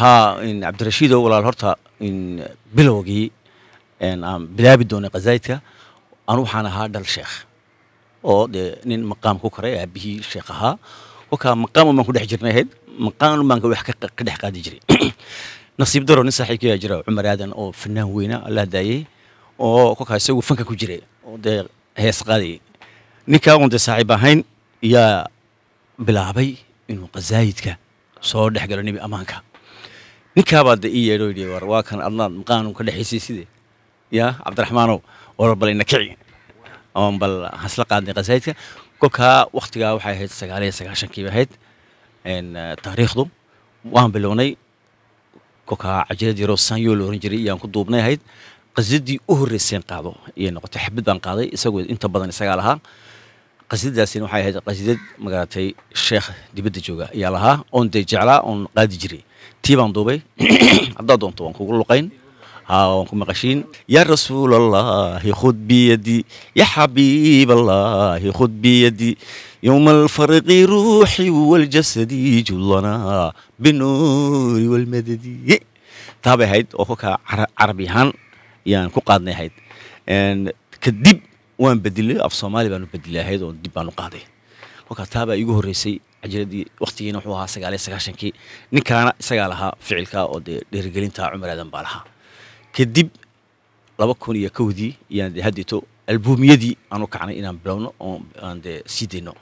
ha cabdirashiido walaal horta bilowgii aan bilaabi doonay khazaydka an waxaan ahaa dhal sheekh oo dee nin maqaam ku koray aabihii sheekh ahaa kolkaa maqaamun baan ku dhex jirnay ahayd maqaamun baan wax ka dhex qaadi jiray nasiib daro nin saaxiibkaya jira cumar aadan oo fanaan weyna allah daayey oo kolkaa isagu fanka ku jiray oo dee hees qaadayay ninkaa oon dee saaxiib ahayn yaa bilaabay inuu khazaayidka soo dhex galo nebi ammaanka ninkaabaad de ii yeedho yidhi war waa kan adnaad maqaanun ka dhexaysay side yaa cabdiraxmaanow war bal ina kici oon bal hasla qaadnay qasaa'idka kolkaa wakhtigaa waxay ahayd sagaal iyo sagaashankii bay ahayd taariikhdu waan bilownay kolkaa cajiradii rosanyo la oran jiray iyaan ku duubnay ahayd qasidii u horreyseen qaado iyay noqotay xabid baan qaaday isagoo inta badan isagaa lahaa qasidaasina waxay ahayd qasidad magaratay sheekh dibadda jooga ayaa lahaa oon dee jeclaa oon qaadi jiray tii baan duubay haddaad doonto waan kugu luqayn haa waan ku maqashiin yaa rasuul allaahi khud biyadi ya xabiib allaahi khud biyadi yowma alfarqi ruuxi waljasadi jullana binuuri walmadadi taa bay ahayd oo kolkaa carabi ahaan yaan ku qaadnay ahayd kadib waan bedelay af soomaali baanu bedelahayd oo dib baanu qaaday kolkaa taa baa horreysay cajiradii waqtigiina wuxuu ahaa sagaaliyo sagaashankii ninkaana isagaa lahaa ficilkaa oo dee dhiirigelinta cumar aadan baa lahaa kadib laba kun iyo kowdii iyaan dee haddito albuumyadii aanu kacnay inaan bilowno oo aan dee sii dayno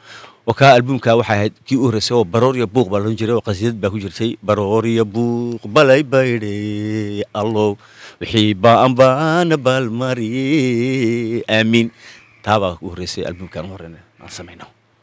wakaa albuumkaa waxay ahayd kii u horreysay oo barooriya buuq baa loodhan jiray oo qasiidad baa ku jirtay barooriya buuq balay baydhe allow wixii baanbaana baalmari aamiin taa u horreysay albuumkaan u horreyna aan samayno